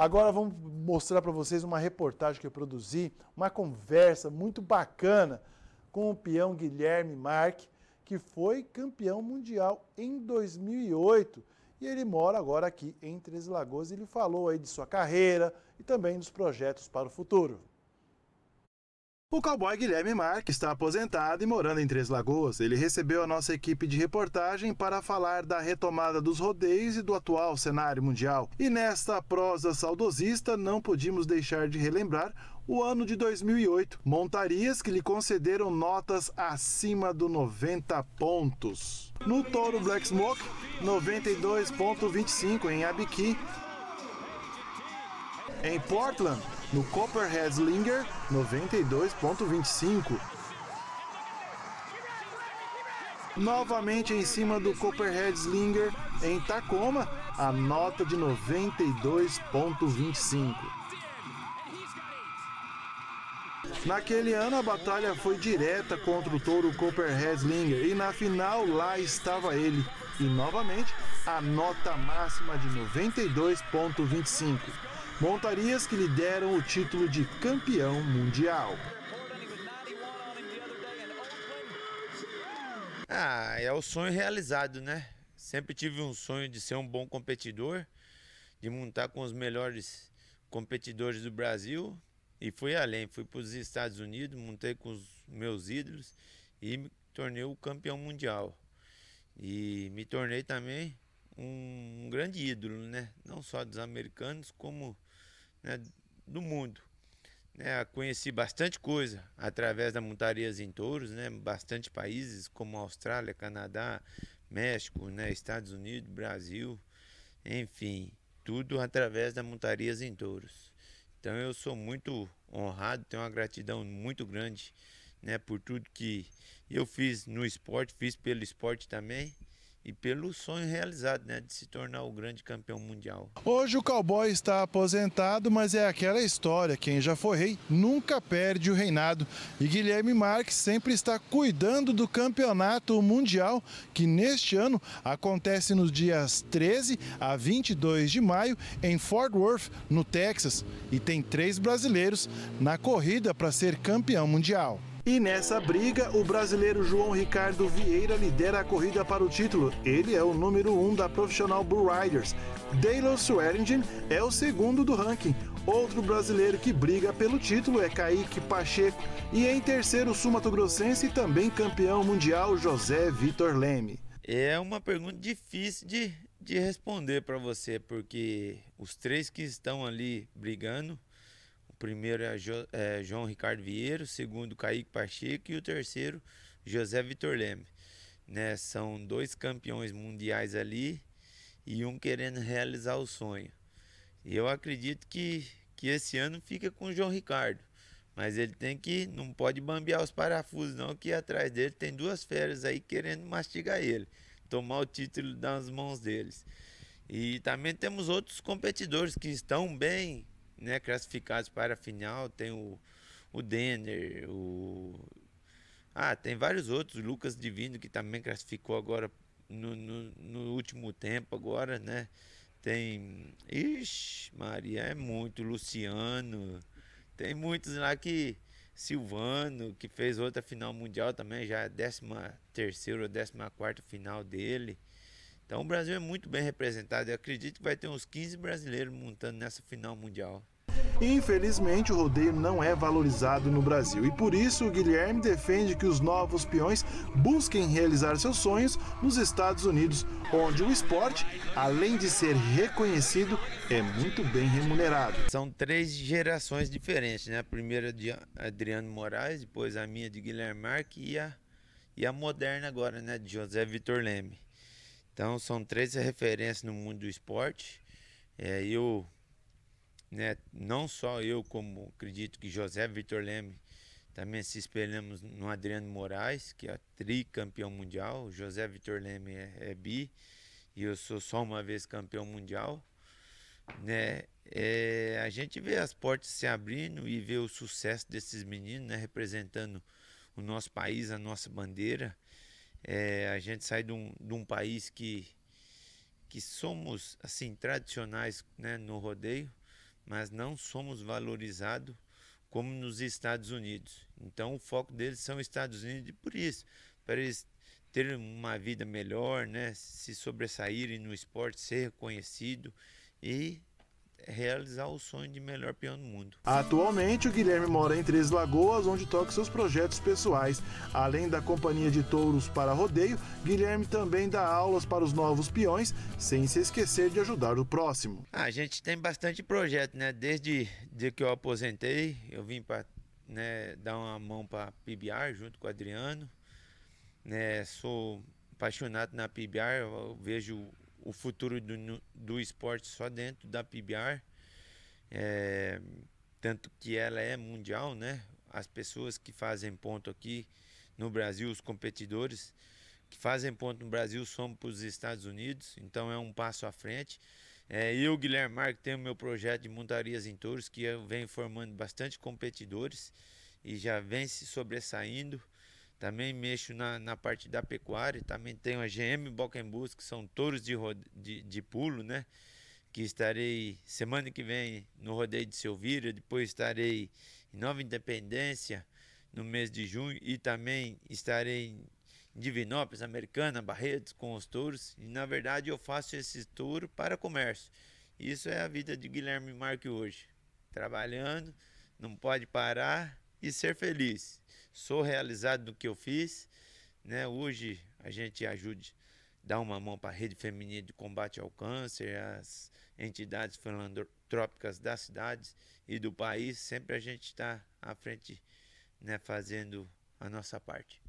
Agora vamos mostrar para vocês uma reportagem que eu produzi, uma conversa muito bacana com o peão Guilherme Marque, que foi campeão mundial em 2008 e ele mora agora aqui em Três Lagoas. Ele falou aí de sua carreira e também dos projetos para o futuro. O cowboy Guilherme Marques está aposentado e morando em Três Lagoas. Ele recebeu a nossa equipe de reportagem para falar da retomada dos rodeios e do atual cenário mundial. E nesta prosa saudosista, não podíamos deixar de relembrar o ano de 2008. Montarias que lhe concederam notas acima do 90 pontos. No Toro Black Smoke, 92,25 em Abiqui. Em Portland, no Copperhead Slinger 92.25. Novamente em cima do Copperhead Slinger em Tacoma, a nota de 92.25. Naquele ano a batalha foi direta contra o touro Copperhead Slinger e na final lá estava ele. E novamente a nota máxima de 92.25 montarias que lhe deram o título de campeão mundial. Ah, é o sonho realizado, né? Sempre tive um sonho de ser um bom competidor, de montar com os melhores competidores do Brasil e fui além, fui para os Estados Unidos, montei com os meus ídolos e me tornei o campeão mundial. E me tornei também um, grande ídolo, né? Não só dos americanos, como né, do mundo. Né, conheci bastante coisa através da Montarias em Touros, né, bastante países como Austrália, Canadá, México, né, Estados Unidos, Brasil, enfim, tudo através da Montarias em Touros. Então eu sou muito honrado, tenho uma gratidão muito grande né, por tudo que eu fiz no esporte, fiz pelo esporte também e pelo sonho realizado, né, de se tornar o grande campeão mundial. Hoje o cowboy está aposentado, mas é aquela história, quem já foi rei nunca perde o reinado. E Guilherme Marques sempre está cuidando do campeonato mundial, que neste ano acontece nos dias 13 a 22 de maio em Fort Worth, no Texas, e tem três brasileiros na corrida para ser campeão mundial. E nessa briga, o brasileiro João Ricardo Vieira lidera a corrida para o título. Ele é o número um da Professional Blue Riders. Daylon Swearingen é o segundo do ranking. Outro brasileiro que briga pelo título é Kaique Pacheco. E em terceiro, o sumatogrossense e também campeão mundial José Vitor Leme. É uma pergunta difícil de, de responder para você, porque os três que estão ali brigando primeiro é, jo, é, João Ricardo Vieira, o segundo Kaique Pacheco e o terceiro José Vitor Leme. Né? São dois campeões mundiais ali e um querendo realizar o sonho. E eu acredito que, que esse ano fica com o João Ricardo. Mas ele tem que, não pode bambear os parafusos, não, que atrás dele tem duas férias aí querendo mastigar ele, tomar o título das mãos deles. E também temos outros competidores que estão bem, né, classificados para a final. Tem o, o Denner, o. Ah, tem vários outros. Lucas Divino, que também classificou agora no, no, no último tempo, agora, né? Tem. Ixi, Maria, é muito. Luciano. Tem muitos lá que. Silvano, que fez outra final mundial também, já é a 13 ou 14 final dele. Então o Brasil é muito bem representado. e acredito que vai ter uns 15 brasileiros montando nessa final mundial. Infelizmente, o rodeio não é valorizado no Brasil e por isso o Guilherme defende que os novos peões busquem realizar seus sonhos nos Estados Unidos, onde o esporte, além de ser reconhecido, é muito bem remunerado. São três gerações diferentes, né? A primeira de Adriano Moraes, depois a minha de Guilherme Marque e a, e a moderna agora, né? De José Vitor Leme. Então são 13 referências no mundo do esporte. É, eu, né, não só eu, como acredito que José Vitor Leme também se espelhamos no Adriano Moraes, que é tricampeão mundial. José Vitor Leme é, é, bi e eu sou só uma vez campeão mundial. Né? É, a gente vê as portas se abrindo e vê o sucesso desses meninos né, representando o nosso país, a nossa bandeira. É, a gente sai de um, de um país que, que somos assim tradicionais né, no rodeio, mas não somos valorizados como nos Estados Unidos. Então o foco deles são Estados Unidos e por isso, para eles terem uma vida melhor, né, se sobressaírem no esporte, ser reconhecido e realizar o sonho de melhor peão do mundo. Atualmente, o Guilherme mora em Três Lagoas, onde toca seus projetos pessoais. Além da companhia de touros para rodeio, Guilherme também dá aulas para os novos peões, sem se esquecer de ajudar o próximo. Ah, a gente tem bastante projeto, né? Desde, de que eu aposentei, eu vim para né, dar uma mão para PBR junto com o Adriano. Né, sou apaixonado na PBR, eu vejo o futuro do, do esporte só dentro da PBR. É, tanto que ela é mundial, né? As pessoas que fazem ponto aqui no Brasil, os competidores que fazem ponto no Brasil somos para os Estados Unidos, então é um passo à frente. É, eu, Guilherme Marques, tenho meu projeto de montarias em touros, que eu venho formando bastante competidores e já vem se sobressaindo. Também mexo na, na parte da pecuária. Também tenho a GM Bockenbus, que são touros de, de, de pulo, né? Que estarei semana que vem no rodeio de Silvira. Depois estarei em Nova Independência no mês de junho. E também estarei em Divinópolis, Americana, Barretos, com os touros. E na verdade eu faço esse tour para comércio. Isso é a vida de Guilherme Marque hoje. Trabalhando, não pode parar e ser feliz sou realizado do que eu fiz. Né? Hoje a gente ajude dá uma mão para a rede feminina de combate ao câncer, as entidades filantrópicas das cidades e do país. Sempre a gente está à frente, né, fazendo a nossa parte.